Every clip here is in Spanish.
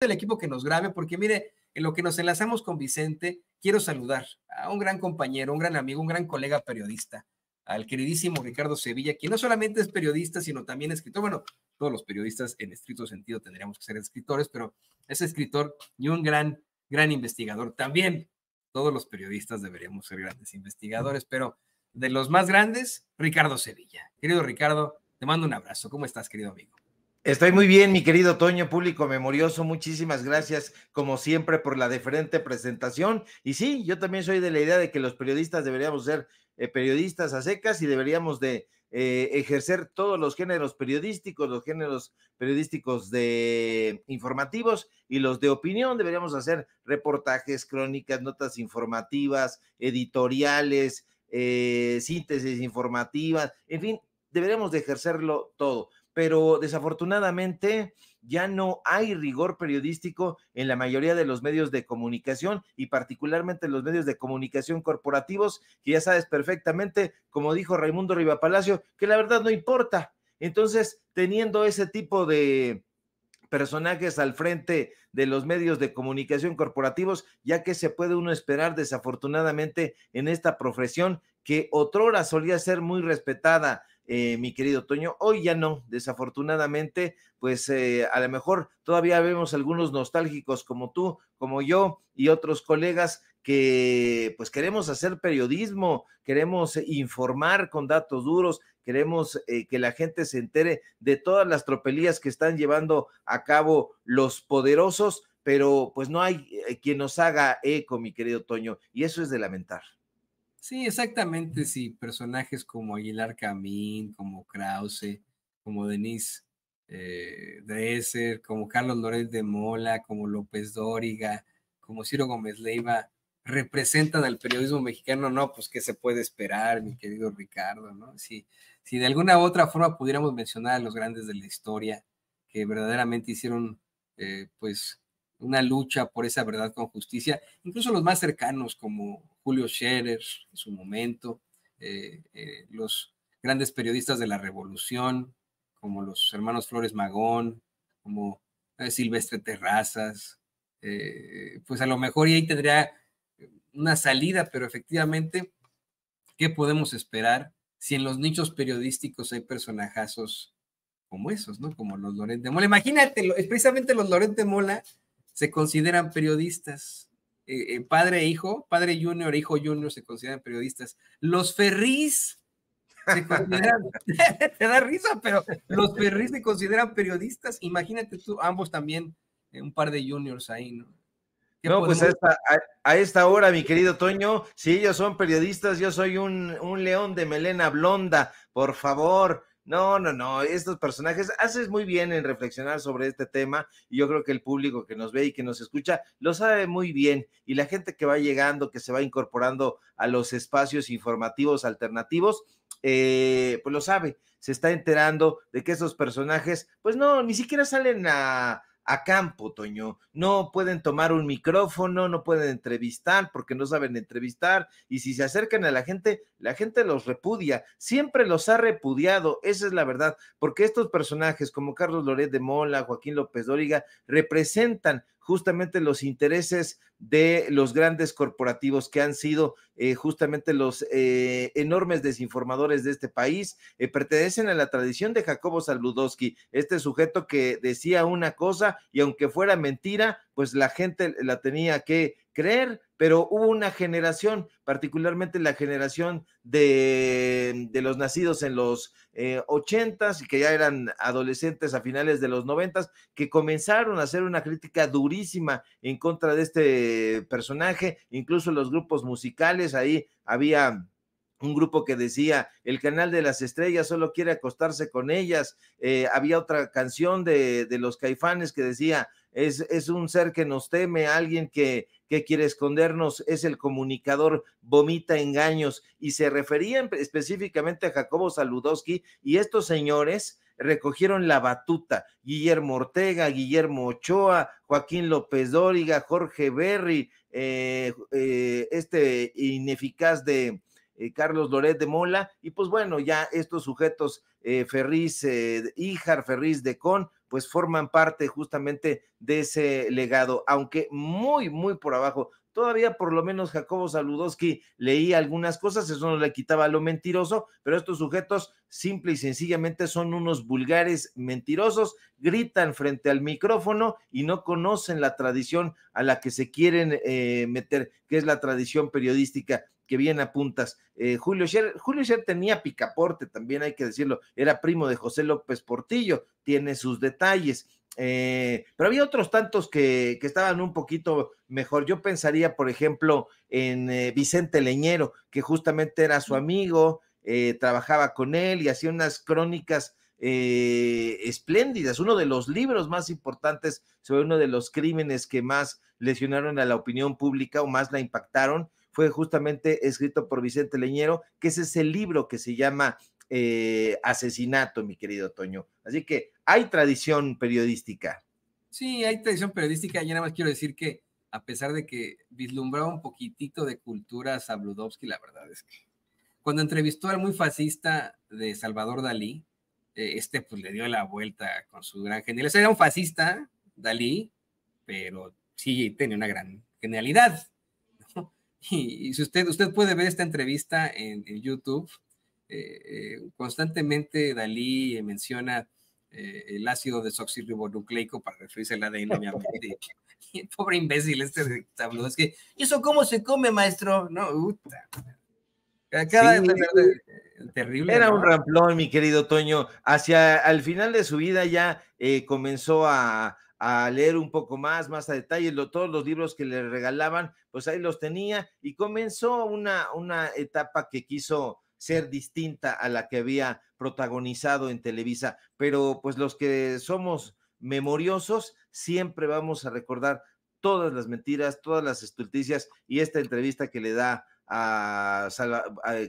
del equipo que nos grabe, porque mire, en lo que nos enlazamos con Vicente, quiero saludar a un gran compañero, un gran amigo, un gran colega periodista, al queridísimo Ricardo Sevilla, quien no solamente es periodista, sino también escritor. Bueno, todos los periodistas en estricto sentido tendríamos que ser escritores, pero es escritor y un gran, gran investigador. También todos los periodistas deberíamos ser grandes investigadores, pero de los más grandes, Ricardo Sevilla. Querido Ricardo, te mando un abrazo. ¿Cómo estás, querido amigo? Estoy muy bien, mi querido Toño, público memorioso. Muchísimas gracias, como siempre, por la diferente presentación. Y sí, yo también soy de la idea de que los periodistas deberíamos ser eh, periodistas a secas y deberíamos de eh, ejercer todos los géneros periodísticos, los géneros periodísticos de informativos y los de opinión. Deberíamos hacer reportajes, crónicas, notas informativas, editoriales, eh, síntesis informativas, en fin, deberíamos de ejercerlo todo pero desafortunadamente ya no hay rigor periodístico en la mayoría de los medios de comunicación y particularmente los medios de comunicación corporativos, que ya sabes perfectamente, como dijo Raimundo Rivapalacio, que la verdad no importa. Entonces, teniendo ese tipo de, personajes al frente de los medios de comunicación corporativos, ya que se puede uno esperar desafortunadamente en esta profesión que otrora solía ser muy respetada eh, mi querido Toño. Hoy ya no, desafortunadamente, pues eh, a lo mejor todavía vemos algunos nostálgicos como tú, como yo y otros colegas que pues queremos hacer periodismo, queremos informar con datos duros, queremos eh, que la gente se entere de todas las tropelías que están llevando a cabo los poderosos, pero pues no hay quien nos haga eco, mi querido Toño, y eso es de lamentar. Sí, exactamente, sí. Personajes como Aguilar Camín, como Krause, como Denise eh, Dresser, como Carlos Loret de Mola, como López Dóriga, como Ciro Gómez Leiva, representan al periodismo mexicano, no, pues qué se puede esperar, mi querido Ricardo, ¿no? Si, si de alguna u otra forma pudiéramos mencionar a los grandes de la historia que verdaderamente hicieron, eh, pues, una lucha por esa verdad con justicia, incluso los más cercanos como Julio Scherer en su momento, eh, eh, los grandes periodistas de la revolución, como los hermanos Flores Magón, como eh, Silvestre Terrazas, pues a lo mejor y ahí tendría una salida, pero efectivamente, ¿qué podemos esperar si en los nichos periodísticos hay personajazos como esos, ¿no? Como los Lorente Mola. Imagínate, precisamente los Lorente Mola se consideran periodistas. Eh, eh, padre e hijo, padre junior, hijo junior se consideran periodistas. Los Ferris se consideran, te da risa, pero los Ferris se consideran periodistas. Imagínate tú, ambos también, eh, un par de juniors ahí, ¿no? No, pues a esta, hora, mi querido Toño, si ellos son periodistas, yo soy un, un león de melena blonda, por favor, no, no, no, estos personajes, haces muy bien en reflexionar sobre este tema y yo creo que el público que nos ve y que nos escucha lo sabe muy bien y la gente que va llegando, que se va incorporando a los espacios informativos alternativos, eh, pues lo sabe, se está enterando de que esos personajes, pues no, ni siquiera salen a a campo, Toño. No pueden tomar un micrófono, no pueden entrevistar porque no saben entrevistar. Y si se acercan a la gente, la gente los repudia. Siempre los ha repudiado, esa es la verdad, porque estos personajes como Carlos Loret de Mola, Joaquín López Dóriga, representan justamente los intereses de los grandes corporativos que han sido eh, justamente los eh, enormes desinformadores de este país. Eh, pertenecen a la tradición de Jacobo Saludowski, este sujeto que decía una cosa y aunque fuera mentira, pues la gente la tenía que creer, pero hubo una generación, particularmente la generación de, los nacidos en los eh, ochentas y que ya eran adolescentes a finales de los noventas, que comenzaron a hacer una crítica durísima en contra de este personaje, incluso los grupos musicales, ahí había un grupo que decía, el canal de las estrellas solo quiere acostarse con ellas. Eh, había otra canción de, los caifanes que decía, es, es, un ser que nos teme, alguien que, que quiere escondernos, es el comunicador, vomita engaños. Y se referían específicamente a Jacobo Saludowski y estos señores recogieron la batuta. Guillermo Ortega, Guillermo Ochoa, Joaquín López Dóriga, Jorge Berry, eh, eh, este ineficaz de, eh, Carlos Loret de Mola, y pues bueno, ya estos sujetos, eh, Ferriz, eh, Híjar, Ferriz de Con, pues forman parte justamente de ese legado, aunque muy, muy por abajo. Todavía por lo menos Jacobo Saludowski leía algunas cosas, eso no le quitaba lo mentiroso, pero estos sujetos simple y sencillamente son unos vulgares mentirosos, gritan frente al micrófono y no conocen la tradición a la que se quieren eh, meter, que es la tradición periodística que bien apuntas. Eh, Julio Scher, Julio Scher tenía picaporte, también hay que decirlo, era primo de José López Portillo, tiene sus detalles. Eh, pero había otros tantos que, estaban un poquito mejor. Yo pensaría, por ejemplo, en eh, Vicente Leñero, que justamente era su amigo, trabajaba con él y hacía unas crónicas espléndidas, uno de los libros más importantes sobre uno de los crímenes que más lesionaron a la opinión pública o más la impactaron fue justamente escrito por Vicente Leñero, que ese es el libro que se llama eh, Asesinato, mi querido Toño. Así que hay tradición periodística. Sí, hay tradición periodística. Yo nada más quiero decir que, a pesar de que vislumbraba un poquitito de cultura a la verdad es que cuando entrevistó al muy fascista de Salvador Dalí, eh, este pues le dio la vuelta con su gran genialidad. era un fascista, Dalí, pero sí tenía una gran genialidad. Y, si usted, usted puede ver esta entrevista en, YouTube, eh, eh, constantemente Dalí eh, menciona el ácido desoxirribonucleico para referirse a la obviamente. pobre imbécil este tablo, es que, ¿y eso cómo se come, maestro? No, puta. Cada de terrible. Era un ramplón, mi querido Toño. Hacia al final de su vida ya comenzó a a leer un poco más, más a detalle, todos los libros que le regalaban, pues ahí los tenía y comenzó una, una etapa que quiso ser distinta a la que había protagonizado en Televisa, pero pues los que somos memoriosos siempre vamos a recordar todas las mentiras, todas las estulticias y esta entrevista que le da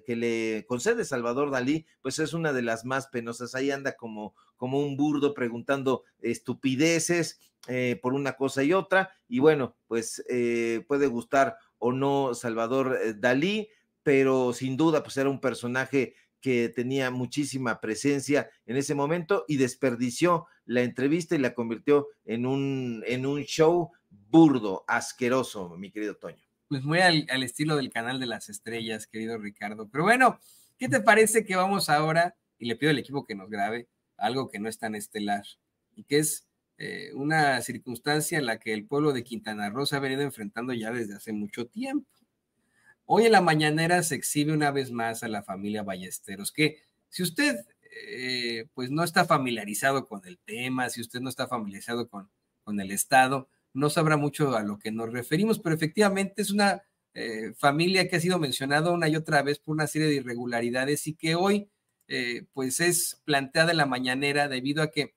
que le concede Salvador Dalí, pues es una de las más penosas. Ahí anda como como un burdo preguntando estupideces eh, por una cosa y otra. Y bueno, pues eh, puede gustar o no Salvador eh, Dalí, pero sin duda pues era un personaje que tenía muchísima presencia en ese momento y desperdició la entrevista y la convirtió en un, en un show burdo, asqueroso, mi querido Toño. Pues muy al, al estilo del canal de las estrellas, querido Ricardo. Pero bueno, ¿qué te parece que vamos ahora? Y le pido al equipo que nos grabe algo que no es tan estelar y que es eh, una circunstancia en la que el pueblo de Quintana Roo se ha venido enfrentando ya desde hace mucho tiempo. Hoy en la mañanera se exhibe una vez más a la familia Ballesteros, que si usted eh, pues no está familiarizado con el tema, si usted no está familiarizado con, con el Estado, no sabrá mucho a lo que nos referimos, pero efectivamente es una eh, familia que ha sido mencionada una y otra vez por una serie de irregularidades y que hoy eh, pues es planteada en la mañanera debido a que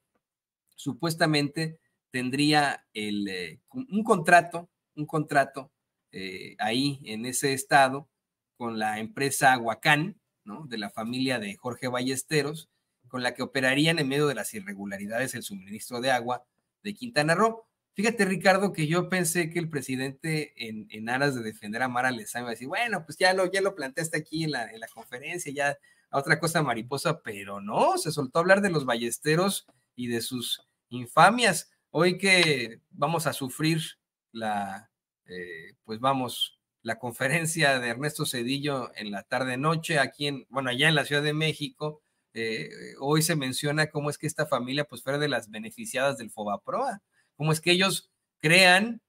supuestamente tendría el, eh, un contrato, un contrato eh, ahí en ese estado con la empresa Aguacán, ¿no? de la familia de Jorge Ballesteros, con la que operarían en medio de las irregularidades el suministro de agua de Quintana Roo. Fíjate, Ricardo, que yo pensé que el presidente, en, aras de defender a Mara Lezano iba a decir, bueno, pues ya lo, ya lo planteaste aquí en la, en la conferencia, ya a otra cosa mariposa, pero no, se soltó hablar de los ballesteros y de sus infamias. Hoy que vamos a sufrir la, eh, pues vamos, la conferencia de Ernesto Cedillo en la tarde-noche, aquí en, bueno, allá en la Ciudad de México, eh, hoy se menciona cómo es que esta familia pues fuera de las beneficiadas del Fobaproa, cómo es que ellos crean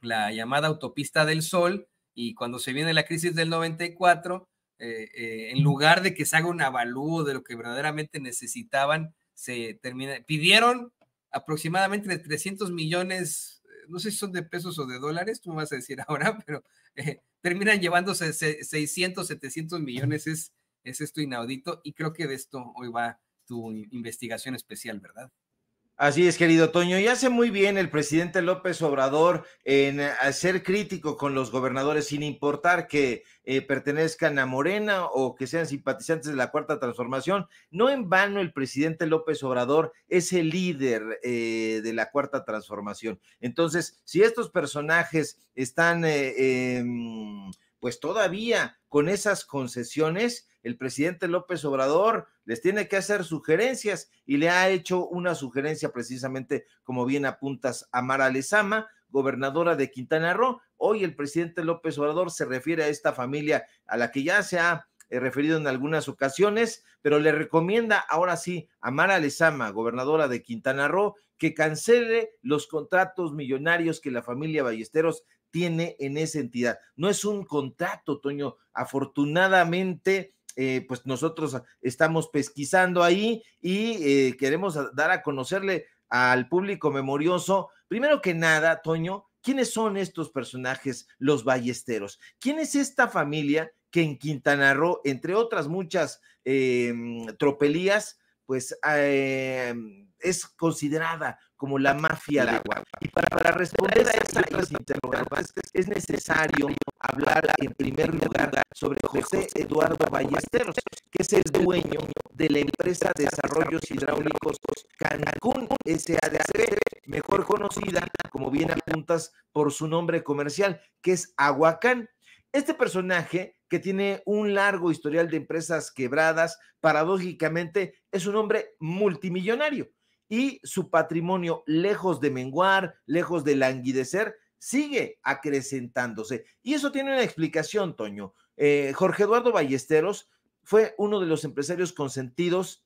la llamada autopista del sol y cuando se viene la crisis del 94, eh, eh, en lugar de que se haga un avalúo de lo que verdaderamente necesitaban, se termina. Pidieron aproximadamente de 300 millones, eh, no sé si son de pesos o de dólares, tú me vas a decir ahora, pero terminan llevándose 600, 700 millones, es, es esto inaudito y creo que de esto hoy va tu investigación especial, ¿verdad? Así es, querido Toño, y hace muy bien el presidente López Obrador en eh, ser crítico con los gobernadores, sin importar que eh, pertenezcan a Morena o que sean simpatizantes de la Cuarta Transformación. No en vano el presidente López Obrador es el líder eh, de la Cuarta Transformación. Entonces, si estos personajes están, em, pues todavía con esas concesiones, el presidente López Obrador les tiene que hacer sugerencias y le ha hecho una sugerencia precisamente, como bien apuntas, a Mara Lezama, gobernadora de Quintana Roo. Hoy el presidente López Obrador se refiere a esta familia a la que ya se ha eh, referido en algunas ocasiones, pero le recomienda ahora sí a Mara Lezama, gobernadora de Quintana Roo, que cancele los contratos millonarios que la familia Ballesteros tiene en esa entidad. No es un contrato, Toño. Afortunadamente, eh, pues nosotros estamos pesquisando ahí y eh, queremos dar a conocerle al público memorioso, primero que nada, Toño, ¿quiénes son estos personajes, los ballesteros? ¿Quién es esta familia que en Quintana Roo, entre otras muchas em, tropelías, pues ah, em, es considerada como la mafia de agua. Y para, responder a esas interrogantes es necesario hablar en primer lugar sobre José Eduardo Ballesteros, que es el dueño de la empresa de Desarrollos Hidráulicos de SADC, mejor conocida, como bien apuntas, por su nombre comercial, que es Aguacán. Este personaje, que tiene un largo historial de empresas quebradas, paradójicamente es un hombre multimillonario y su patrimonio, lejos de menguar, lejos de languidecer, sigue acrecentándose. Y eso tiene una explicación, Toño. Eh, Jorge Eduardo Ballesteros fue uno de los empresarios consentidos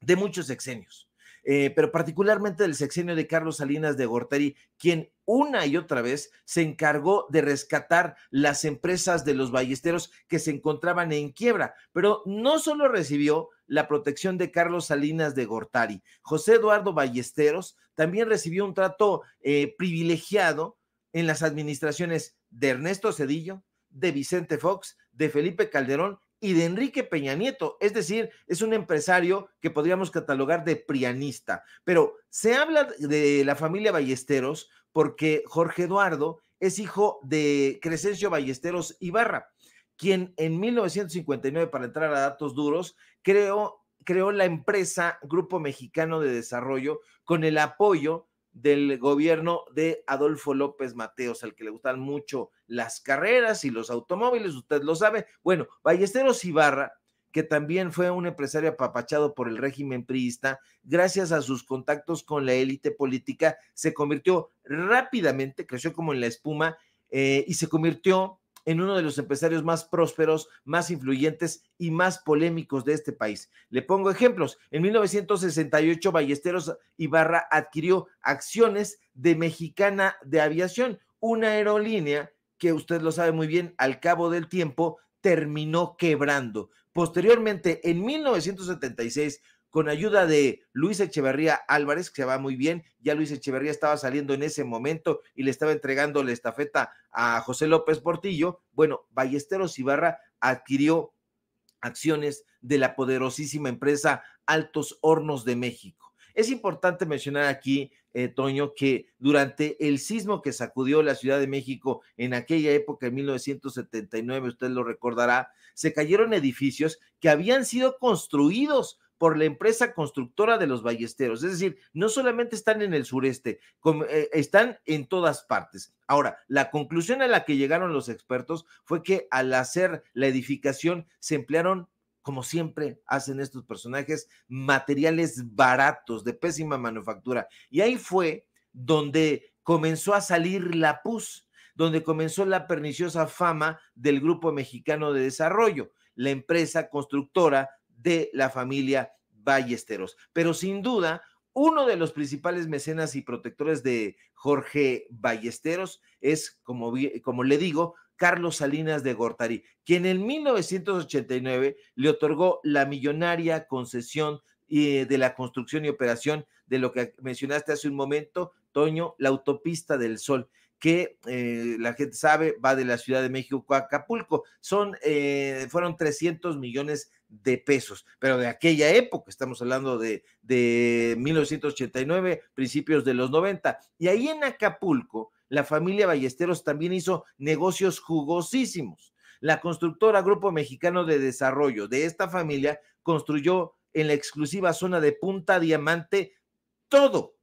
de muchos exenios. Eh, pero particularmente del sexenio de Carlos Salinas de Gortari, quien una y otra vez se encargó de rescatar las empresas de los ballesteros que se encontraban en quiebra, pero no solo recibió la protección de Carlos Salinas de Gortari, José Eduardo Ballesteros también recibió un trato eh, privilegiado en las administraciones de Ernesto Cedillo, de Vicente Fox, de Felipe Calderón y de Enrique Peña Nieto. Es decir, es un empresario que podríamos catalogar de prianista. Pero se habla de la familia Ballesteros porque Jorge Eduardo es hijo de Crescencio Ballesteros Ibarra, quien en 1959, para entrar a datos duros, creó, creó la empresa Grupo Mexicano de Desarrollo con el apoyo del gobierno de Adolfo López Mateos, al que le gustan mucho las carreras y los automóviles, usted lo sabe. Bueno, Ballesteros Ibarra, que también fue un empresario apapachado por el régimen priista, gracias a sus contactos con la élite política, se convirtió rápidamente, creció como en la espuma eh, y se convirtió en uno de los empresarios más prósperos, más influyentes y más polémicos de este país. Le pongo ejemplos. En 1968, Ballesteros Ibarra adquirió acciones de Mexicana de Aviación, una aerolínea que usted lo sabe muy bien, al cabo del tiempo terminó quebrando. Posteriormente, en 1976, con ayuda de Luis Echeverría Álvarez, que se va muy bien. Ya Luis Echeverría estaba saliendo en ese momento y le estaba entregando la estafeta a José López Portillo. Bueno, Ballesteros Ibarra adquirió acciones de la poderosísima empresa Altos Hornos de México. Es importante mencionar aquí, eh, Toño, que durante el sismo que sacudió la Ciudad de México en aquella época, en 1979, usted lo recordará, se cayeron edificios que habían sido construidos por la empresa constructora de los ballesteros. Es decir, no solamente están en el sureste, eh, están en todas partes. Ahora, la conclusión a la que llegaron los expertos fue que al hacer la edificación se emplearon como siempre hacen estos personajes, materiales baratos, de pésima manufactura. Y ahí fue donde comenzó a salir la pus, donde comenzó la perniciosa fama del Grupo Mexicano de Desarrollo, la empresa constructora de la familia Ballesteros. Pero sin duda, uno de los principales mecenas y protectores de Jorge Ballesteros es, como, como le digo, Carlos Salinas de Gortari, quien en 1989 le otorgó la millonaria concesión eh, de la construcción y operación de lo que mencionaste hace un momento, Toño, la autopista del Sol que eh, la gente sabe va de la Ciudad de México a Acapulco. Son, eh, fueron 300 millones de pesos, pero de aquella época, estamos hablando de, de 1989, principios de los 90. Y ahí en Acapulco, la familia Ballesteros también hizo negocios jugosísimos. La constructora Grupo Mexicano de Desarrollo de esta familia construyó en la exclusiva zona de Punta Diamante todo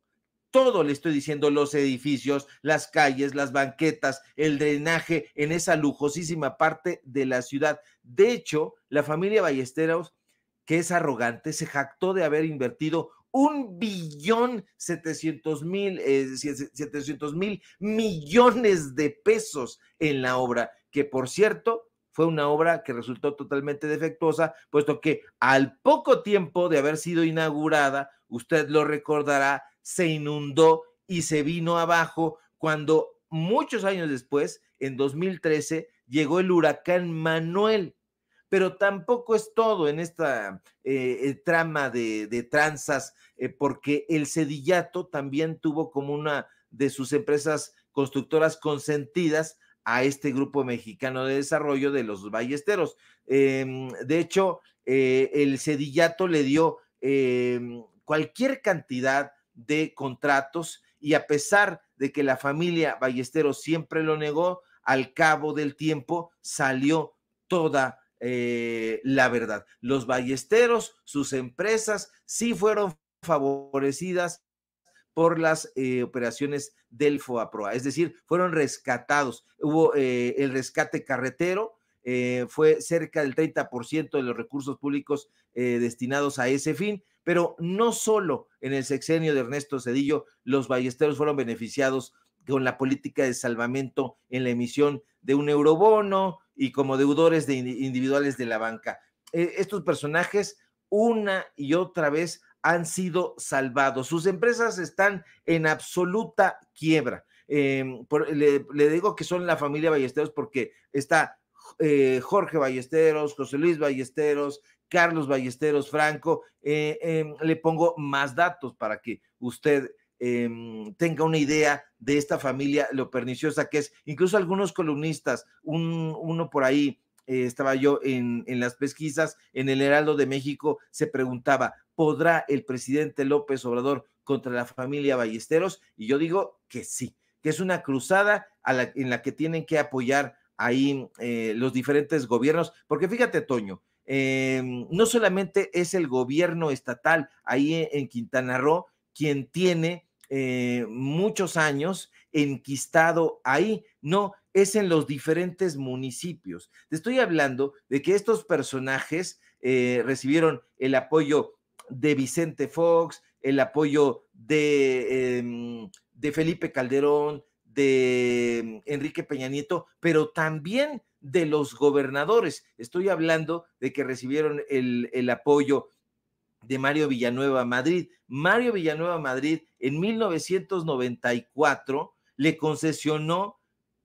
todo le estoy diciendo, los edificios, las calles, las banquetas, el drenaje en esa lujosísima parte de la ciudad. De hecho, la familia Ballesteros, que es arrogante, se jactó de haber invertido un billón setecientos mil, eh, mil millones de pesos en la obra, que por cierto, fue una obra que resultó totalmente defectuosa, puesto que al poco tiempo de haber sido inaugurada, usted lo recordará, se inundó y se vino abajo cuando muchos años después, en 2013, llegó el huracán Manuel. Pero tampoco es todo en esta eh, eh, trama de, tranzas, eh, porque el Cedillato también tuvo como una de sus empresas constructoras consentidas a este grupo mexicano de desarrollo de los ballesteros. Em, de hecho, el Cedillato le dio em, cualquier cantidad de contratos y a pesar de que la familia Ballesteros siempre lo negó, al cabo del tiempo salió toda eh, la verdad. Los ballesteros, sus empresas, sí fueron favorecidas por las eh, operaciones del FOAPROA, es decir, fueron rescatados. Hubo eh, el rescate carretero, fue cerca del 30% de los recursos públicos destinados a ese fin, pero no solo en el sexenio de Ernesto Cedillo los ballesteros fueron beneficiados con la política de salvamento en la emisión de un eurobono y como deudores de individuales de la banca. Eh, estos personajes una y otra vez han sido salvados. Sus empresas están en absoluta quiebra. Em, le, digo que son la familia Ballesteros porque está eh, Jorge Ballesteros, José Luis Ballesteros, Carlos Ballesteros Franco. Eh, em, le pongo más datos para que usted em, tenga una idea de esta familia, lo perniciosa que es. Incluso algunos columnistas, un, uno por ahí, eh, estaba yo en, las pesquisas, en el Heraldo de México, se preguntaba, ¿podrá el presidente López Obrador contra la familia Ballesteros? Y yo digo que sí, que es una cruzada en la que tienen que apoyar ahí eh, los diferentes gobiernos, porque fíjate, Toño, Em, no solamente es el gobierno estatal ahí e, en Quintana Roo quien tiene eh, muchos años enquistado ahí, no, es en los diferentes municipios. Te estoy hablando de que estos personajes eh, recibieron el apoyo de Vicente Fox, el apoyo de em, Felipe Calderón, de em, Enrique Peña Nieto, pero también de los gobernadores. Estoy hablando de que recibieron el, apoyo de Mario Villanueva Madrid. Mario Villanueva Madrid en 1994 le concesionó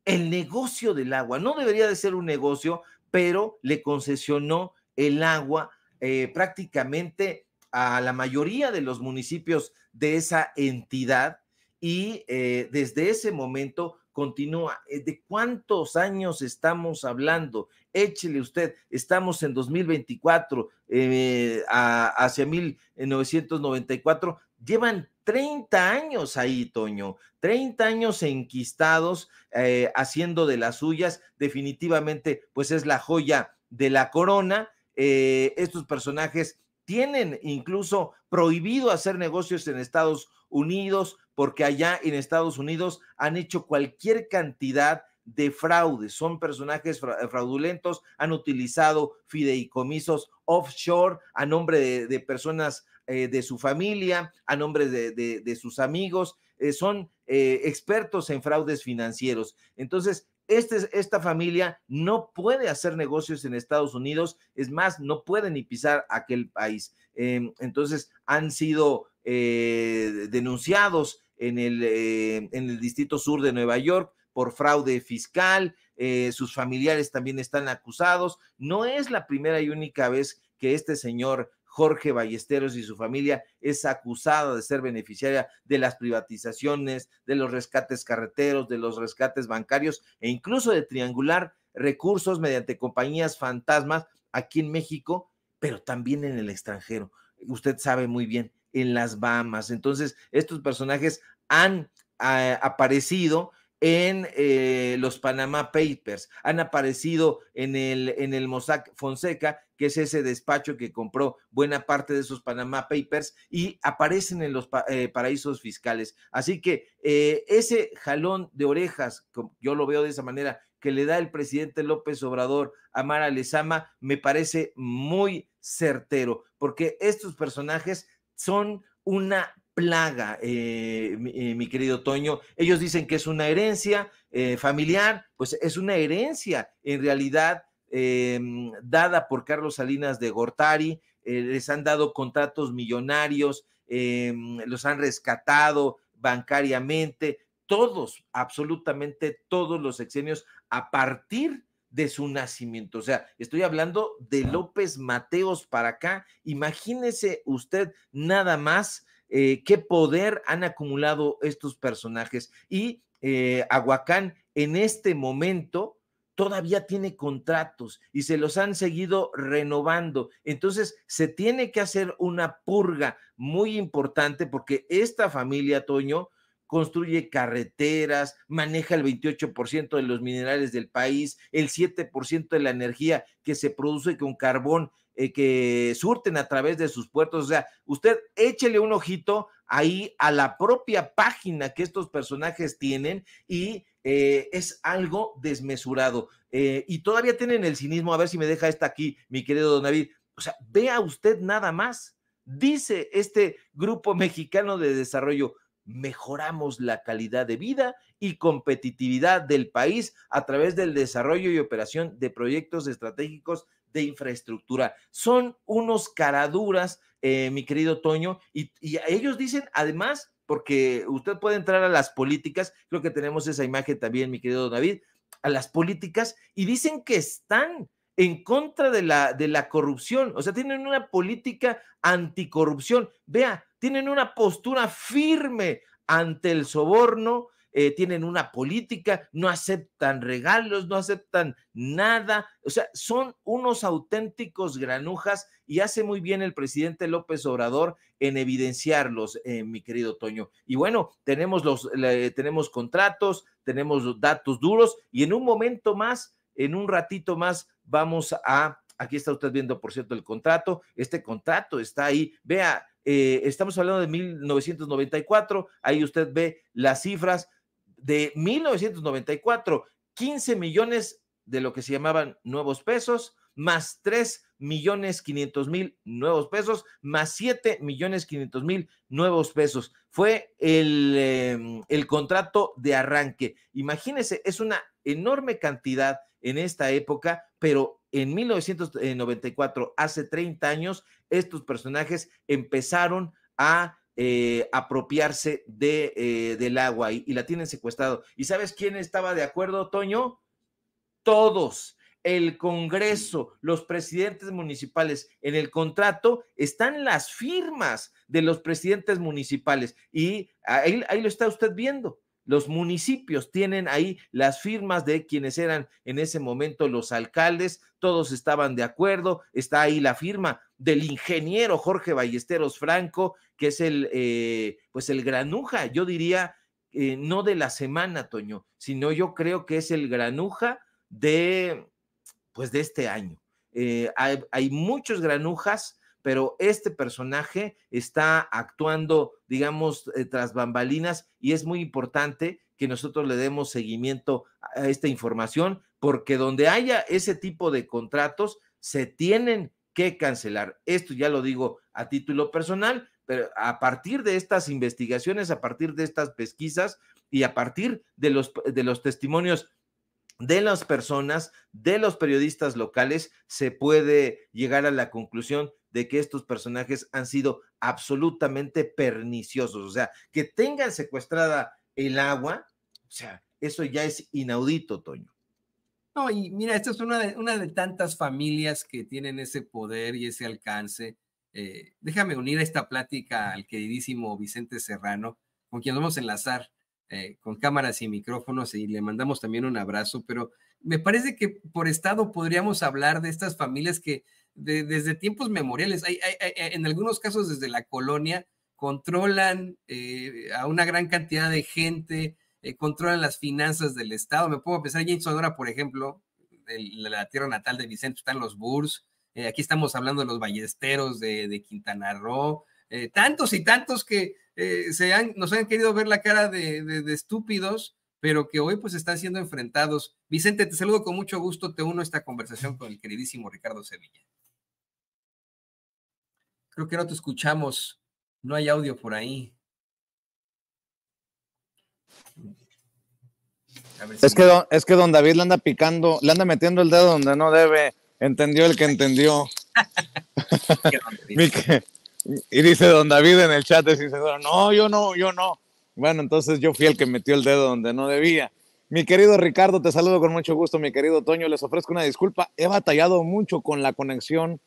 el negocio del agua. No debería de ser un negocio, pero le concesionó el agua eh, prácticamente a la mayoría de los municipios de esa entidad y eh, desde ese momento continúa. Eh, ¿De cuántos años estamos hablando? Échele usted, estamos en 2024 eh, hacia 1994. Llevan 30 años ahí, Toño, 30 años enquistados eh, haciendo de las suyas. Definitivamente, pues es la joya de la corona. estos personajes tienen incluso prohibido hacer negocios en Estados Unidos, porque allá en Estados Unidos han hecho cualquier cantidad de fraudes, son personajes eh, fraudulentos, han utilizado fideicomisos offshore a nombre de, personas eh, de su familia, a nombre de, sus amigos, eh, son expertos en fraudes financieros. Entonces, este, esta familia no puede hacer negocios en Estados Unidos, es más, no puede ni pisar aquel país. Em, entonces, han sido denunciados en el, eh, en el Distrito Sur de Nueva York por fraude fiscal, eh, sus familiares también están acusados. No es la primera y única vez que este señor Jorge Ballesteros y su familia es acusada de ser beneficiaria de las privatizaciones, de los rescates carreteros, de los rescates bancarios e incluso de triangular recursos mediante compañías fantasmas aquí en México, pero también en el extranjero. Usted sabe muy bien en las Bahamas. Entonces, estos personajes han eh, aparecido en eh, los Panama Papers, han aparecido en el, en el Mossack Fonseca, que es ese despacho que compró buena parte de esos Panama Papers y aparecen en los eh, paraísos fiscales. Así que ese jalón de orejas, yo lo veo de esa manera, que le da el presidente López Obrador a Mara Lezama, me parece muy certero, porque estos personajes son una plaga, eh, eh, mi, querido Toño. Ellos dicen que es una herencia eh, familiar, pues es una herencia en realidad dada por Carlos Salinas de Gortari. les han dado contratos millonarios, los han rescatado bancariamente, todos, absolutamente todos los exenios a partir de de su nacimiento. O sea, estoy hablando de López Mateos para acá. Imagínese usted nada más eh, qué poder han acumulado estos personajes. Y eh, Aguacán en este momento todavía tiene contratos y se los han seguido renovando. Entonces, se tiene que hacer una purga muy importante porque esta familia, Toño, construye carreteras, maneja el 28% de los minerales del país, el 7% de la energía que se produce con carbón eh, que surten a través de sus puertos. O sea, usted échele un ojito ahí a la propia página que estos personajes tienen y eh, es algo desmesurado. Eh, y todavía tienen el cinismo, a ver si me deja esta aquí, mi querido don David. O sea, vea usted nada más. Dice este grupo mexicano de desarrollo, mejoramos la calidad de vida y competitividad del país a través del desarrollo y operación de proyectos estratégicos de infraestructura. Son unos caraduras, eh, mi querido Toño, y, y ellos dicen además, porque usted puede entrar a las políticas, creo que tenemos esa imagen también, mi querido David, a las políticas, y dicen que están en contra de la, de la corrupción, o sea, tienen una política anticorrupción. Vea, tienen una postura firme ante el soborno, eh, tienen una política, no aceptan regalos, no aceptan nada. O sea, son unos auténticos granujas y hace muy bien el presidente López Obrador en evidenciarlos, eh, mi querido Toño. Y bueno, tenemos, los, tenemos contratos, tenemos datos duros y en un momento más, en un ratito más, vamos a... Aquí está usted viendo, por cierto, el contrato. Este contrato está ahí. Vea, eh, estamos hablando de 1994, ahí usted ve las cifras de 1994, 15 millones de lo que se llamaban nuevos pesos, más 3 millones 500 mil nuevos pesos, más 7 millones 500 mil nuevos pesos. Fue el, em, el contrato de arranque. ...imagínese, es una enorme cantidad en esta época, pero en 1994, hace 30 años, estos personajes empezaron a eh, apropiarse de, eh, del agua y, la tienen secuestrado. ¿Y sabes quién estaba de acuerdo, Toño? Todos. El Congreso, los presidentes municipales, en el contrato están las firmas de los presidentes municipales y ahí, ahí lo está usted viendo. Los municipios tienen ahí las firmas de quienes eran en ese momento los alcaldes, todos estaban de acuerdo, está ahí la firma del ingeniero Jorge Ballesteros Franco, que es el, eh, pues el granuja, yo diría, eh, no de la semana, Toño, sino yo creo que es el granuja de, pues de este año. Eh, hay, hay, muchos granujas, pero este personaje está actuando, digamos, tras bambalinas y es muy importante que nosotros le demos seguimiento a esta información, porque donde haya ese tipo de contratos, se tienen que cancelar. Esto ya lo digo a título personal, pero a partir de estas investigaciones, a partir de estas pesquisas y a partir de los, de los testimonios de las personas, de los periodistas locales, se puede llegar a la conclusión de que estos personajes han sido absolutamente perniciosos. O sea, que tengan secuestrada el agua, o sea, eso ya es inaudito, Toño. No, y mira, esta es una de, una de tantas familias que tienen ese poder y ese alcance. Eh, déjame unir esta plática al queridísimo Vicente Serrano, con quien vamos a enlazar eh, con cámaras y micrófonos y le mandamos también un abrazo, pero me parece que por estado podríamos hablar de estas familias que desde tiempos memoriales, en algunos casos desde la colonia, controlan eh, a una gran cantidad de gente, eh, controlan las finanzas del Estado. Me puedo pensar, ya en Sonora, por ejemplo, de la tierra natal de Vicente, están los Burs, eh, aquí estamos hablando de los ballesteros de, Quintana Roo, eh, tantos y tantos que se han, nos han querido ver la cara de, estúpidos, pero que hoy pues están siendo enfrentados. Vicente, te saludo con mucho gusto, te uno a esta conversación con el queridísimo Ricardo Sevilla. Creo que no te escuchamos, no hay audio por ahí es, que don, es que don David le anda picando, le anda metiendo el dedo donde no debe. Entendió el que entendió. y dice don David en el chat no, yo no, yo no. Bueno, entonces yo fui el que metió el dedo donde no debía. Mi querido Ricardo, te saludo con mucho gusto, mi querido Toño. Les ofrezco una disculpa. He batallado mucho con la conexión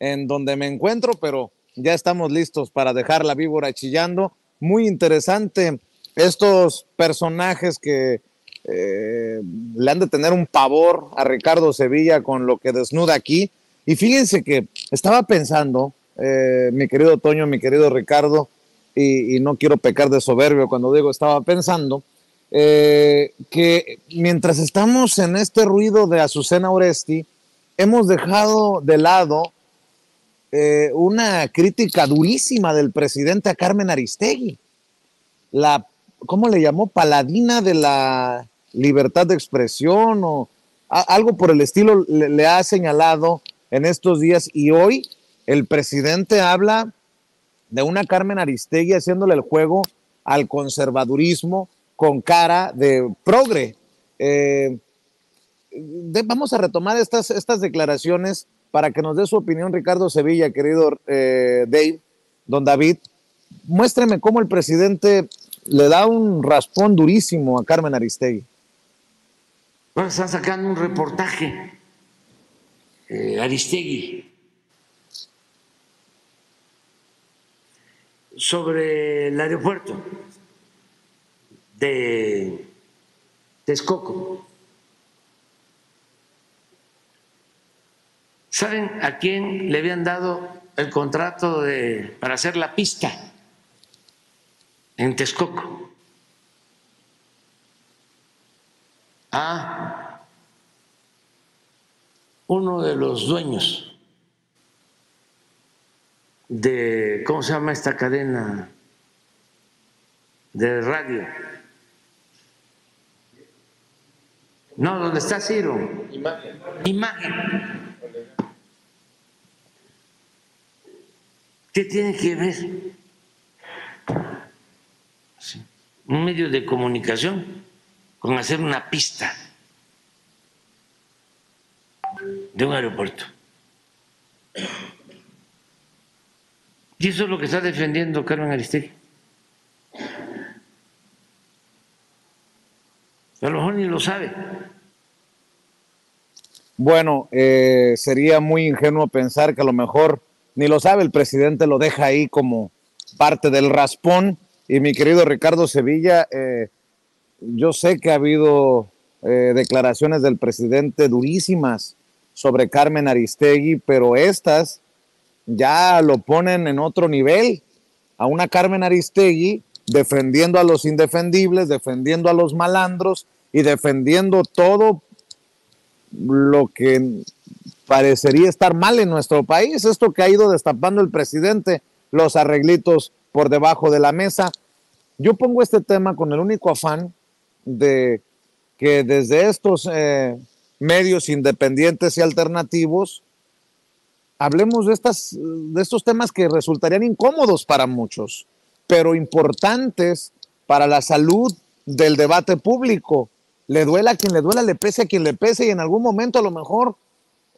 en donde me encuentro, pero ya estamos listos para dejar la víbora chillando. Muy interesante estos personajes que eh, le han de tener un pavor a Ricardo Sevilla con lo que desnuda aquí. Y fíjense que estaba pensando, eh, mi querido Toño, mi querido Ricardo, y, no quiero pecar de soberbio cuando digo estaba pensando, eh, que mientras estamos en este ruido de Azucena Oresti, hemos dejado de lado una crítica durísima del presidente a Carmen Aristegui, la ¿cómo le llamó? Paladina de la libertad de expresión o algo por el estilo le, ha señalado en estos días y hoy el presidente habla de una Carmen Aristegui haciéndole el juego al conservadurismo con cara de progre. Eh, vamos a retomar estas, estas declaraciones para que nos dé su opinión Ricardo Sevilla, querido eh, Dave, don David. muéstreme cómo el presidente le da un raspón durísimo a Carmen Aristegui. Bueno, está sacando un reportaje, eh, Aristegui, sobre el aeropuerto de Texcoco. ¿Saben a quién le habían dado el contrato de, para hacer la pista? en Texcoco, a ah, uno de los dueños de, ¿cómo se llama esta cadena de radio? No, ¿dónde está Ciro. Imagen. Imagen. ¿Qué tiene que ver un medio de comunicación con hacer una pista de un aeropuerto. Y eso es lo que está defendiendo Carmen Aristegui. A lo mejor ni lo sabe. Bueno, eh, sería muy ingenuo pensar que a lo mejor ni lo sabe, el presidente lo deja ahí como parte del raspón y mi querido Ricardo Sevilla, eh, yo sé que ha habido eh, declaraciones del presidente durísimas sobre Carmen Aristegui, pero estas ya lo ponen en otro nivel. A una Carmen Aristegui defendiendo a los indefendibles, defendiendo a los malandros y defendiendo todo lo que parecería estar mal en nuestro país. Esto que ha ido destapando el presidente, los arreglitos por debajo de la mesa. Yo pongo este tema con el único afán de que desde estos eh, medios independientes y alternativos hablemos de, estas, de estos temas que resultarían incómodos para muchos, pero importantes para la salud del debate público. Le duela a quien le duela, le pese a quien le pese y en algún momento a lo mejor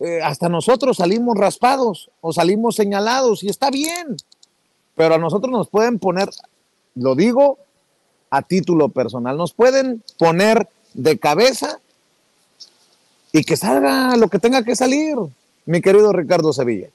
eh, hasta nosotros salimos raspados o salimos señalados y está bien. Pero a nosotros nos pueden poner, lo digo a título personal, nos pueden poner de cabeza y que salga lo que tenga que salir, mi querido Ricardo Sevilla.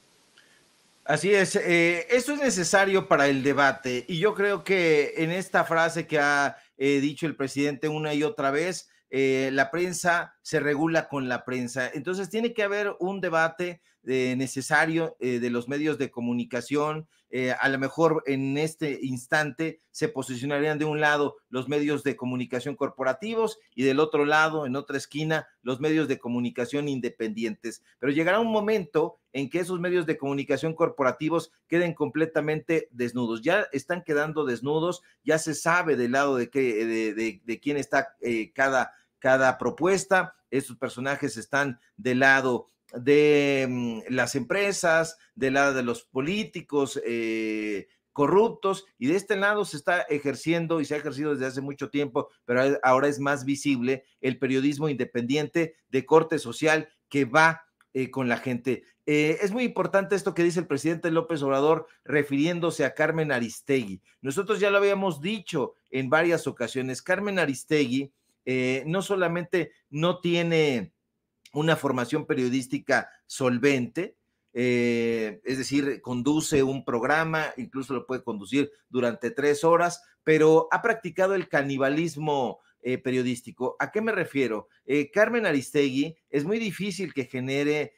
Así es, eh, esto es necesario para el debate y yo creo que en esta frase que ha eh, dicho el presidente una y otra vez, eh, la prensa se regula con la prensa. Entonces tiene que haber un debate eh, necesario eh, de los medios de comunicación. Eh, a lo mejor en este instante se posicionarían de un lado los medios de comunicación corporativos y del otro lado, en otra esquina, los medios de comunicación independientes. Pero llegará un momento en que esos medios de comunicación corporativos queden completamente desnudos. Ya están quedando desnudos, ya se sabe del lado de, qué, de quién está cada cada propuesta. Estos personajes están del lado de mm, las empresas, del lado de los políticos eh, corruptos, y de este lado se está ejerciendo y se ha ejercido desde hace mucho tiempo, pero ahora es más visible el periodismo independiente de corte social que va eh, con la gente. Eh, es muy importante esto que dice el presidente López Obrador refiriéndose a Carmen Aristegui. Nosotros ya lo habíamos dicho en varias ocasiones, Carmen Aristegui eh, no solamente no tiene una formación periodística solvente, eh, es decir, conduce un programa, incluso lo puede conducir durante tres horas, pero ha practicado el canibalismo eh, periodístico. ¿A qué me refiero? Carmen Aristegui es muy difícil que genere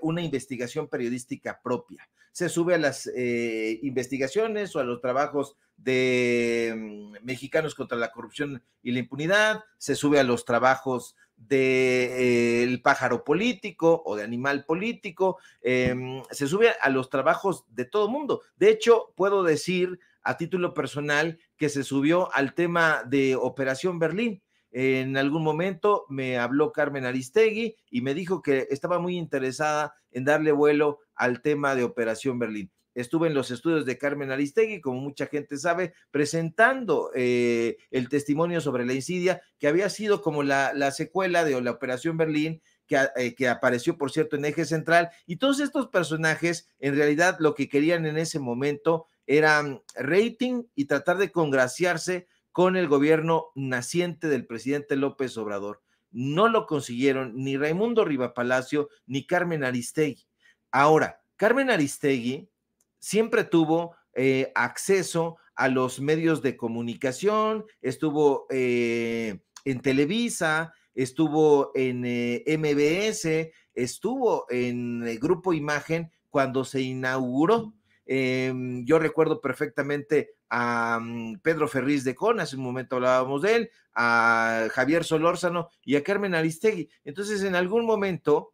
una investigación periodística propia se sube a las eh, investigaciones o a los trabajos de mm, mexicanos contra la corrupción y la impunidad, se sube a los trabajos del de, eh, pájaro político o de animal político, em, se sube a los trabajos de todo mundo. De hecho, puedo decir a título personal que se subió al tema de Operación Berlín. En algún momento me habló Carmen Aristegui y me dijo que estaba muy interesada en darle vuelo al tema de Operación Berlín. Estuve en los estudios de Carmen Aristegui, como mucha gente sabe, presentando eh, el testimonio sobre la insidia, que había sido como la, secuela de la Operación Berlín, que, eh, que, apareció, por cierto, en Eje Central. Y todos estos personajes, en realidad, lo que querían en ese momento era mm, rating y tratar de congraciarse con el gobierno naciente del presidente López Obrador. No lo consiguieron ni Raimundo Riva Palacio ni Carmen Aristegui. Ahora, Carmen Aristegui siempre tuvo eh, acceso a los medios de comunicación, estuvo eh, en Televisa, estuvo en eh, MBS, estuvo en el Grupo Imagen cuando se inauguró. Em, yo recuerdo perfectamente a mm, Pedro Ferriz de Con, hace un momento hablábamos de él, a Javier Solórzano y a Carmen Aristegui. Entonces, en algún momento,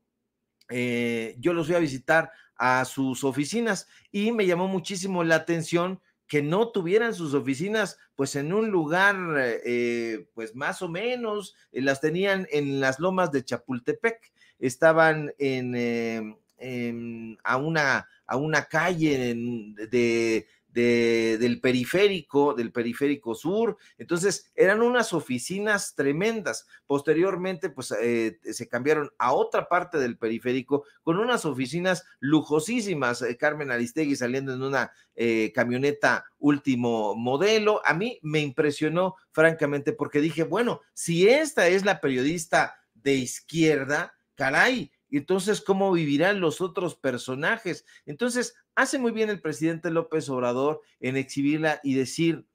eh, yo los fui a visitar a sus oficinas y me llamó muchísimo la atención que no tuvieran sus oficinas pues en un lugar eh, pues más o menos, eh, las tenían en las lomas de Chapultepec, estaban en, a, una, a una calle de del periférico, del periférico sur. Entonces, eran unas oficinas tremendas. Posteriormente, pues eh, se cambiaron a otra parte del periférico con unas oficinas lujosísimas. Eh, Carmen Aristegui saliendo en una eh, camioneta último modelo. A mí me impresionó, francamente, porque dije, bueno, si esta es la periodista de izquierda, caray, y entonces cómo vivirán los otros personajes. Entonces, hace muy bien el presidente López Obrador en exhibirla y decir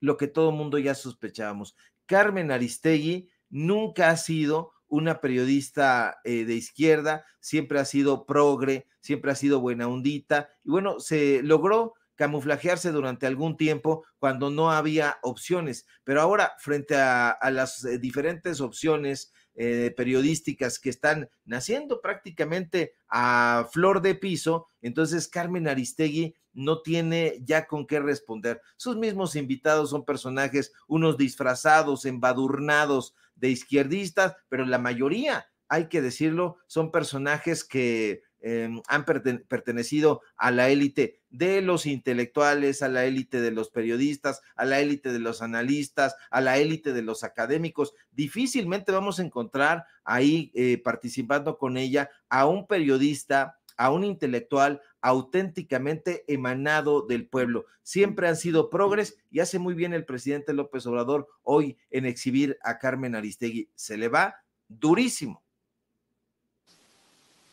lo que todo el mundo ya sospechábamos. Carmen Aristegui nunca ha sido una periodista eh, de izquierda, siempre ha sido progre, siempre ha sido buena hundita. y bueno, se logró camuflajearse durante algún tiempo cuando no había opciones, pero ahora frente a las eh, diferentes opciones eh, periodísticas que están naciendo prácticamente a flor de piso, entonces Carmen Aristegui no tiene ya con qué responder. Sus mismos invitados son personajes, unos disfrazados, embadurnados de izquierdistas, pero la mayoría, hay que decirlo, son personajes que Em, han pertenecido a la élite de los intelectuales, a la élite de los periodistas, a la élite de los analistas, a la élite de los académicos. Difícilmente vamos a encontrar ahí eh, participando con ella a un periodista, a un intelectual auténticamente emanado del pueblo. Siempre han sido progres y hace muy bien el presidente López Obrador hoy en exhibir a Carmen Aristegui. Se le va durísimo.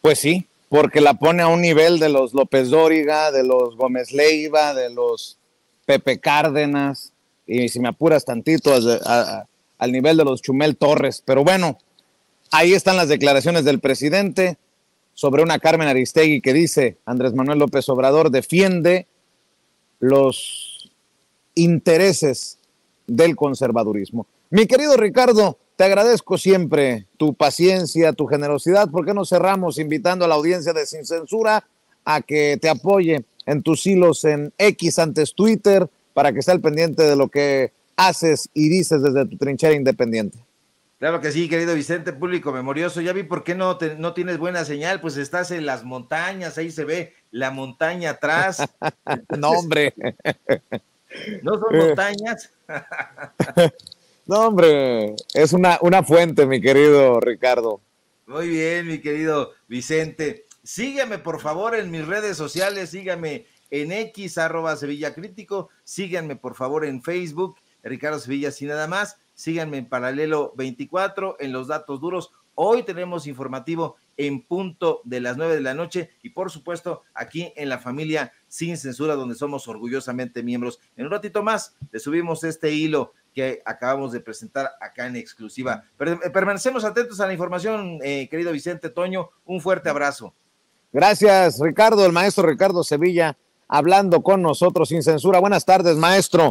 Pues sí, porque la pone a un nivel de los López Dóriga, de los Gómez Leiva, de los Pepe Cárdenas, y si me apuras tantito, al nivel de los Chumel Torres. Pero bueno, ahí están las declaraciones del presidente sobre una Carmen Aristegui que dice, Andrés Manuel López Obrador defiende los intereses del conservadurismo. Mi querido Ricardo, te agradezco siempre tu paciencia, tu generosidad. ¿Por qué no cerramos invitando a la audiencia de Sin Censura a que te apoye en tus hilos en X antes Twitter para que esté al pendiente de lo que haces y dices desde tu trinchera independiente? Claro que sí, querido Vicente, público memorioso. Ya vi por qué no, no tienes buena señal, pues estás en las montañas, ahí se ve la montaña atrás. no, hombre. No son eh. montañas. No, hombre, es una, una fuente, mi querido Ricardo. Muy bien, mi querido Vicente. Sígueme, por favor, en mis redes sociales, sígueme en X, arroba Sevilla Crítico, síganme, por favor, en Facebook, Ricardo Sevilla, sin nada más, síganme en Paralelo 24, en Los Datos Duros. Hoy tenemos informativo en punto de las 9 de la noche y por supuesto aquí en la familia sin censura donde somos orgullosamente miembros. En un ratito más le subimos este hilo que acabamos de presentar acá en exclusiva. permanecemos atentos a la información, eh, querido Vicente Toño. Un fuerte abrazo. Gracias, Ricardo, el maestro Ricardo Sevilla, hablando con nosotros sin censura. Buenas tardes, maestro.